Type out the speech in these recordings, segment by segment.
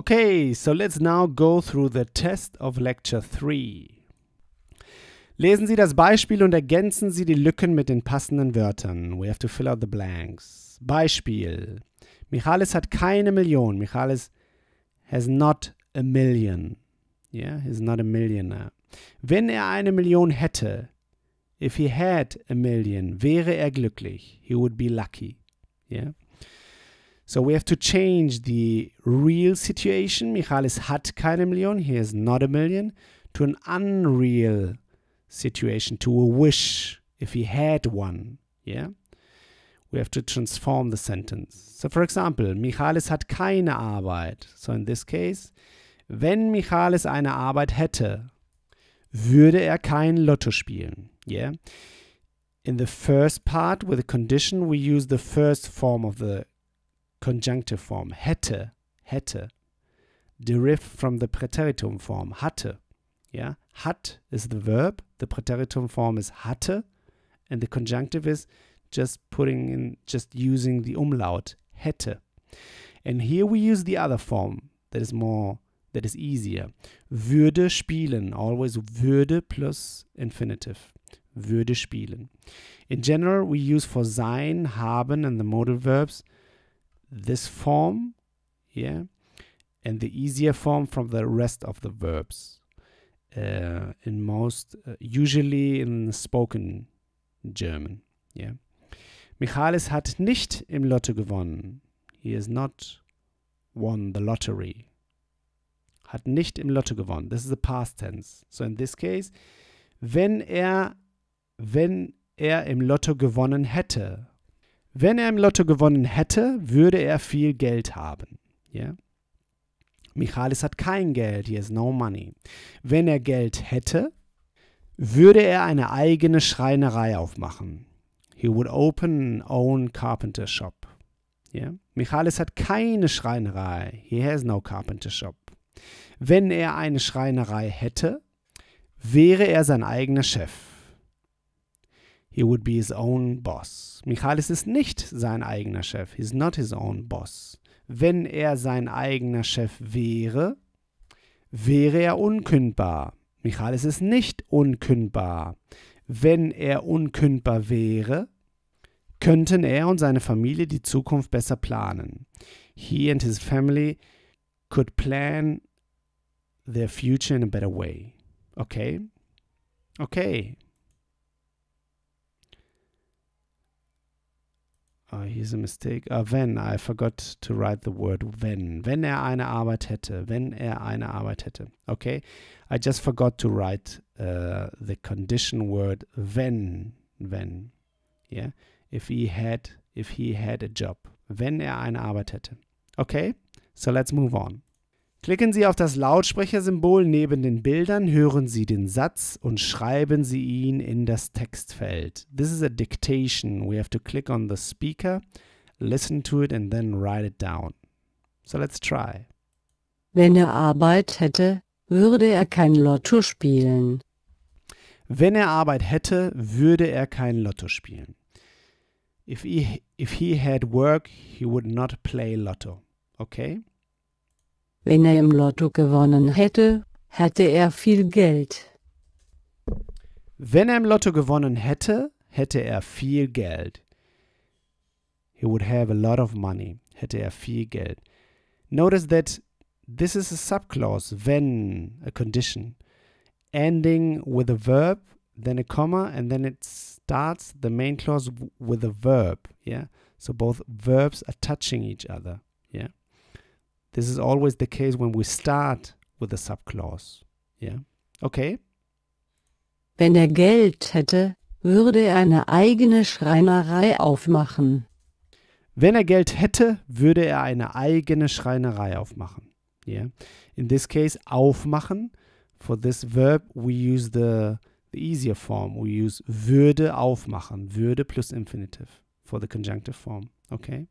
Okay, so let's now go through the test of lecture 3. Lesen Sie das Beispiel und ergänzen Sie die Lücken mit den passenden Wörtern. We have to fill out the blanks. Beispiel. Michalis hat keine Million. Michalis has not a million. Yeah, he's not a millionaire. Wenn er eine Million hätte, if he had a million, wäre er glücklich. He would be lucky. Yeah. So we have to change the real situation. Michalis hat keine Million. He is not a million. To an unreal situation, to a wish if he had one. Yeah? We have to transform the sentence. So for example, Michalis hat keine Arbeit. So in this case, wenn Michalis eine Arbeit hätte, würde er kein Lotto spielen. Yeah? In the first part, with a condition, we use the first form of the conjunctive form hätte, hätte, derived from the preteritum form hatte. Yeah, hat is the verb, the preteritum form is hatte, and the conjunctive is just putting in, just using the umlaut hätte. And here we use the other form that is more, that is easier. Würde spielen, always würde plus infinitive. Würde spielen. In general, we use for sein, haben, and the modal verbs this form, yeah, and the easier form from the rest of the verbs. Uh, in most, uh, usually in spoken German, yeah. Michalis hat nicht im Lotto gewonnen. He has not won the lottery. Hat nicht im Lotto gewonnen. This is the past tense. So in this case, wenn er, wenn er im Lotto gewonnen hätte, Wenn er im Lotto gewonnen hätte, würde er viel Geld haben. Yeah? Michalis hat kein Geld, he has no money. Wenn er Geld hätte, würde er eine eigene Schreinerei aufmachen. He would open an own carpenter shop. Yeah? Michalis hat keine Schreinerei. He has no carpenter shop. Wenn er eine Schreinerei hätte, wäre er sein eigener Chef. He would be his own boss. Michaelis ist nicht sein eigener Chef. He's not his own boss. Wenn er sein eigener Chef wäre, wäre er unkündbar. Michaelis ist nicht unkündbar. Wenn er unkündbar wäre, könnten er und seine Familie die Zukunft besser planen. He and his family could plan their future in a better way. Okay? Okay. Oh, ah, here's a mistake. Uh, ah, when, ah, I forgot to write the word when. Wenn er eine Arbeit hätte. Wenn er eine Arbeit hätte. Okay, I just forgot to write uh, the condition word wenn. Wenn. Yeah, if he had, if he had a job. Wenn er eine Arbeit hätte. Okay, so let's move on. Klicken Sie auf das Lautsprechersymbol neben den Bildern, hören Sie den Satz und schreiben Sie ihn in das Textfeld. This is a dictation. We have to click on the speaker, listen to it and then write it down. So let's try. Wenn er Arbeit hätte, würde er kein Lotto spielen. Wenn er Arbeit hätte, würde er kein Lotto spielen. If he, if he had work, he would not play Lotto. Okay? Wenn er im Lotto gewonnen hätte, hätte er viel Geld. Wenn er im Lotto gewonnen hätte, hätte er viel Geld. He would have a lot of money. Hätte er viel Geld. Notice that this is a subclause, when, a condition, ending with a verb, then a comma, and then it starts the main clause with a verb. Yeah. So both verbs are touching each other. Yeah. This is always the case when we start with a subclause. Yeah? Okay? Wenn er Geld hätte, würde er eine eigene Schreinerei aufmachen. Wenn er Geld hätte, würde er eine eigene Schreinerei aufmachen. Yeah? In this case, aufmachen. For this verb, we use the, the easier form. We use würde aufmachen. Würde plus infinitive for the conjunctive form. Okay?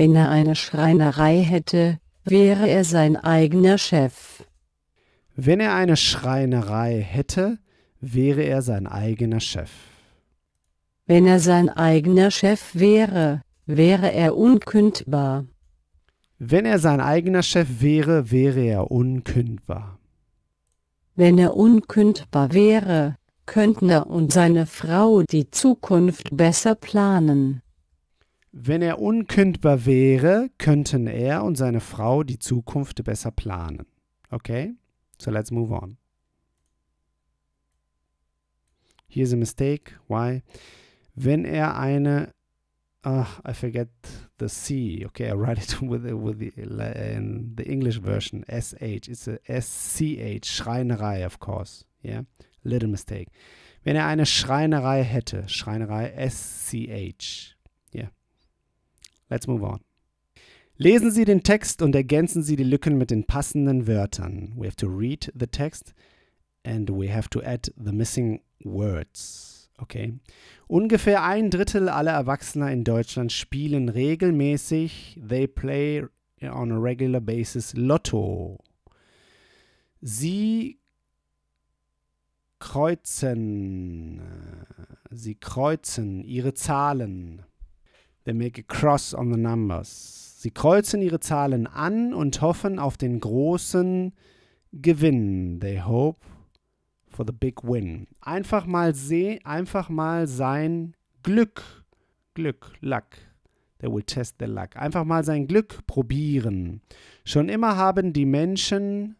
Wenn er eine Schreinerei hätte, wäre er sein eigener Chef. Wenn er eine Schreinerei hätte, wäre er sein eigener Chef. Wenn er sein eigener Chef wäre, wäre er unkündbar. Wenn er sein eigener Chef wäre, wäre er unkündbar. Wenn er unkündbar wäre, könnten er und seine Frau die Zukunft besser planen. Wenn er unkündbar wäre, könnten er und seine Frau die Zukunft besser planen. Okay? So let's move on. Here's a mistake. Why? Wenn er eine. Ach, uh, I forget the C. Okay, I write it with, with the, in the English version. SH. It's a SCH. Schreinerei, of course. Yeah? Little mistake. Wenn er eine Schreinerei hätte. Schreinerei SCH. Let's move on. Lesen Sie den Text und ergänzen Sie die Lücken mit den passenden Wörtern. We have to read the text and we have to add the missing words. Okay. Ungefähr ein Drittel aller Erwachsener in Deutschland spielen regelmäßig, they play on a regular basis Lotto. Sie kreuzen, äh, sie kreuzen ihre Zahlen They make a cross on the numbers. Sie kreuzen ihre Zahlen an und hoffen auf den großen Gewinn. They hope for the big win. Einfach mal sehen, einfach mal sein Glück, Glück, Luck. They will test their luck. Einfach mal sein Glück probieren. Schon immer haben die Menschen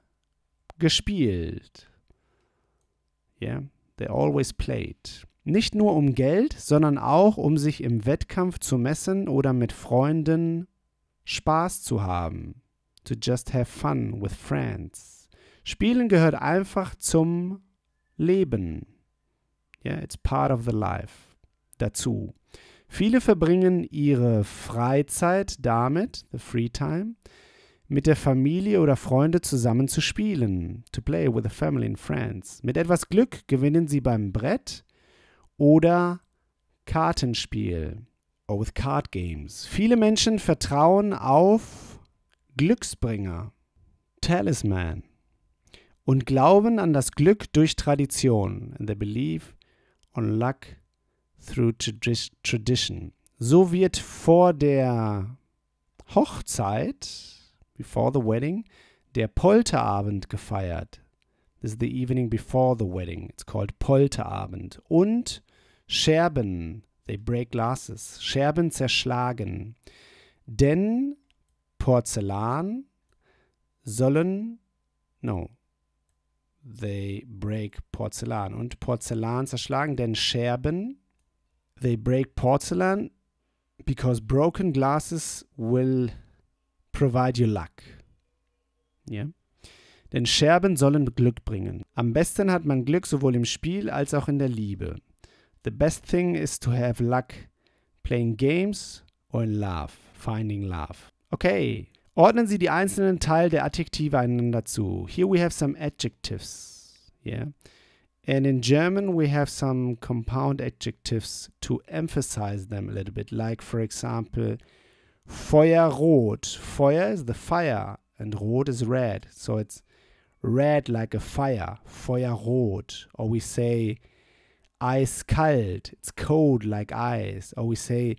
gespielt. Yeah, they always played. Nicht nur um Geld, sondern auch um sich im Wettkampf zu messen oder mit Freunden Spaß zu haben. To just have fun with friends. Spielen gehört einfach zum Leben. Yeah, it's part of the life. Dazu. Viele verbringen ihre Freizeit damit, the free time, mit der Familie oder Freunde zusammen zu spielen, to play with the family and friends. Mit etwas Glück gewinnen sie beim Brett oder Kartenspiel, Oath oh, Card Games. Viele Menschen vertrauen auf Glücksbringer, Talisman und glauben an das Glück durch Tradition. And they believe on luck through tradition. So wird vor der Hochzeit, before the wedding, der Polterabend gefeiert. This is the evening before the wedding. It's called Polterabend. Und Scherben, they break glasses, Scherben zerschlagen. Denn Porzellan sollen, no, they break Porzellan. Und Porzellan zerschlagen, denn Scherben, they break Porzellan, because broken glasses will provide you luck. Yeah. Denn Scherben sollen Glück bringen. Am besten hat man Glück sowohl im Spiel als auch in der Liebe. The best thing is to have luck playing games or in love, finding love. Okay, ordnen Sie die einzelnen Teile der Adjektive einander zu. Here we have some adjectives. Yeah. And in German, we have some compound adjectives to emphasize them a little bit. Like, for example, Feuerrot. Feuer is the fire, and rot is red. So it's red like a fire. Feuerrot. Or we say eiskalt. It's cold like ice. Or oh, we say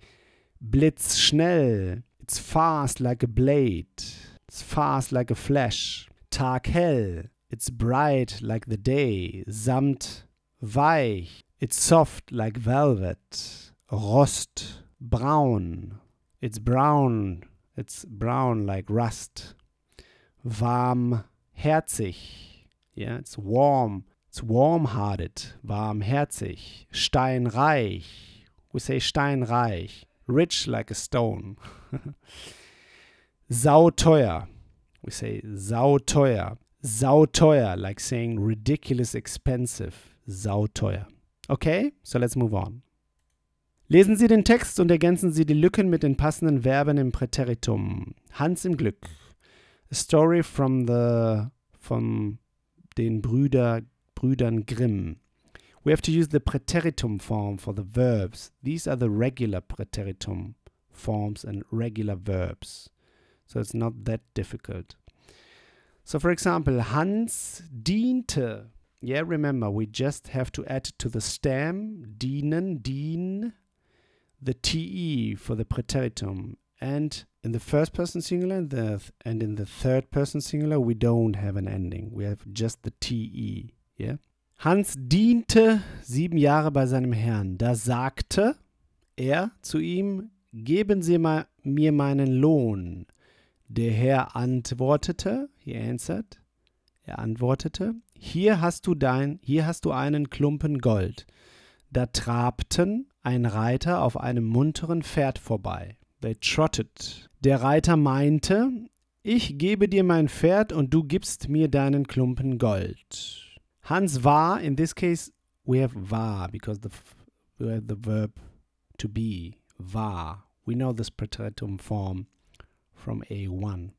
blitzschnell. It's fast like a blade. It's fast like a flash. Tag hell. It's bright like the day. Samt weich. It's soft like velvet. Rost braun. It's brown. It's brown like rust. Warm herzig. Yeah, it's warm warm-hearted, warmherzig, steinreich, we say steinreich, rich like a stone, sauteuer, we say sauteuer, sauteuer, like saying ridiculous expensive, sauteuer. Okay, so let's move on. Lesen Sie den Text und ergänzen Sie die Lücken mit den passenden Verben im Präteritum. Hans im Glück. A story from the, vom den Brüder Brüdern Grimm. We have to use the preteritum form for the verbs. These are the regular preteritum forms and regular verbs. So it's not that difficult. So for example, Hans diente. Yeah, remember, we just have to add to the stem, dienen, dien, the te for the preteritum. And in the first person singular and, the th and in the third person singular, we don't have an ending. We have just the te. Yeah. Hans diente sieben Jahre bei seinem Herrn. Da sagte er zu ihm, geben Sie mir meinen Lohn. Der Herr antwortete, he answered, er antwortete, hier hast du dein, hier hast du einen Klumpen Gold. Da trabten ein Reiter auf einem munteren Pferd vorbei. They trotted. Der Reiter meinte, ich gebe dir mein Pferd und du gibst mir deinen Klumpen Gold. Hans war, in this case, we have war because the, we have the verb to be, war We know this preteritum form from A1.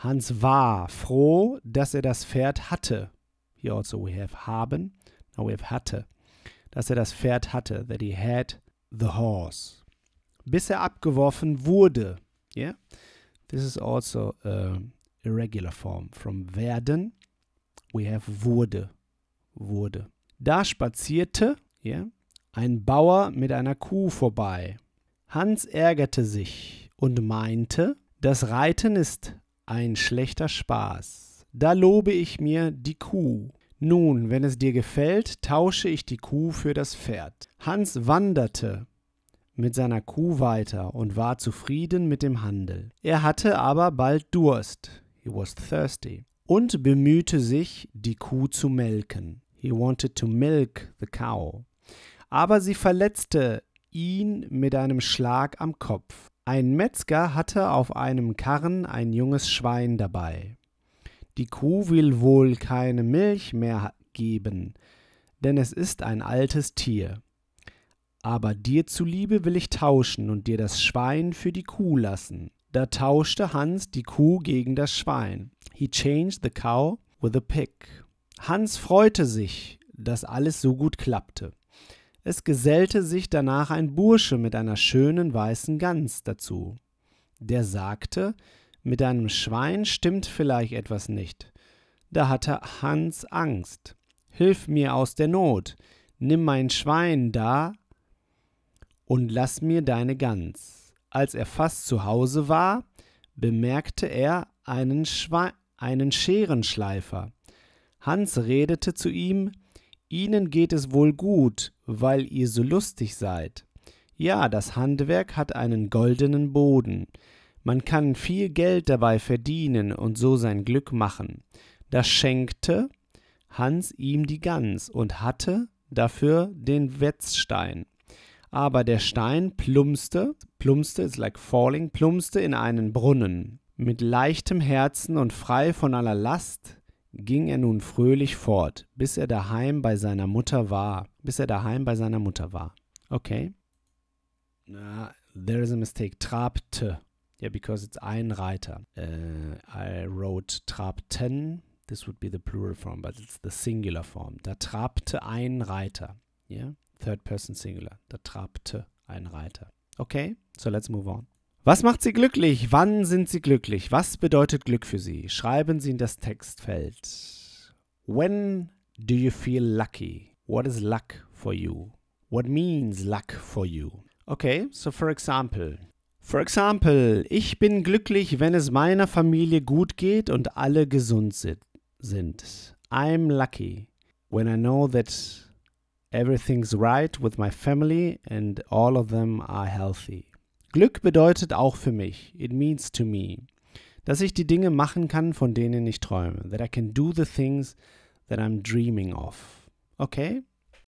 Hans war froh, dass er das Pferd hatte. Here also we have haben, now we have hatte. Dass er das Pferd hatte, that he had the horse. Bis er abgeworfen wurde. Yeah? This is also a uh, irregular form. From werden, we have wurde. wurde. Da spazierte ja, ein Bauer mit einer Kuh vorbei. Hans ärgerte sich und meinte, das Reiten ist ein schlechter Spaß. Da lobe ich mir die Kuh. Nun, wenn es dir gefällt, tausche ich die Kuh für das Pferd. Hans wanderte mit seiner Kuh weiter und war zufrieden mit dem Handel. Er hatte aber bald Durst, he was thirsty, und bemühte sich, die Kuh zu melken. He wanted to milk the cow. Aber sie verletzte ihn mit einem Schlag am Kopf. Ein Metzger hatte auf einem Karren ein junges Schwein dabei. Die Kuh will wohl keine Milch mehr geben, denn es ist ein altes Tier. Aber dir zuliebe will ich tauschen und dir das Schwein für die Kuh lassen. Da tauschte Hans die Kuh gegen das Schwein. He changed the cow with a pick. Hans freute sich, dass alles so gut klappte. Es gesellte sich danach ein Bursche mit einer schönen weißen Gans dazu. Der sagte, mit einem Schwein stimmt vielleicht etwas nicht. Da hatte Hans Angst. Hilf mir aus der Not, nimm mein Schwein da und lass mir deine Gans. Als er fast zu Hause war, bemerkte er einen, Schwe einen Scherenschleifer Hans redete zu ihm, Ihnen geht es wohl gut, weil ihr so lustig seid. Ja, das Handwerk hat einen goldenen Boden. Man kann viel Geld dabei verdienen und so sein Glück machen. Da schenkte Hans ihm die Gans und hatte dafür den Wetzstein. Aber der Stein plumpste, plumpste, ist like falling, plumpste in einen Brunnen. Mit leichtem Herzen und frei von aller Last ging er nun fröhlich fort, bis er daheim bei seiner Mutter war. Bis er daheim bei seiner Mutter war. Okay. Uh, there is a mistake. Trabte. Yeah, because it's ein Reiter. Uh, I wrote trabten. This would be the plural form, but it's the singular form. Da trabte ein Reiter. Yeah, third person singular. Da trabte ein Reiter. Okay, so let's move on. Was macht Sie glücklich? Wann sind Sie glücklich? Was bedeutet Glück für Sie? Schreiben Sie in das Textfeld. When do you feel lucky? What is luck for you? What means luck for you? Okay, so for example. For example, ich bin glücklich, wenn es meiner Familie gut geht und alle gesund sind. I'm lucky when I know that everything's right with my family and all of them are healthy. Glück bedeutet auch für mich, it means to me, dass ich die Dinge machen kann, von denen ich träume. That I can do the things that I'm dreaming of. Okay?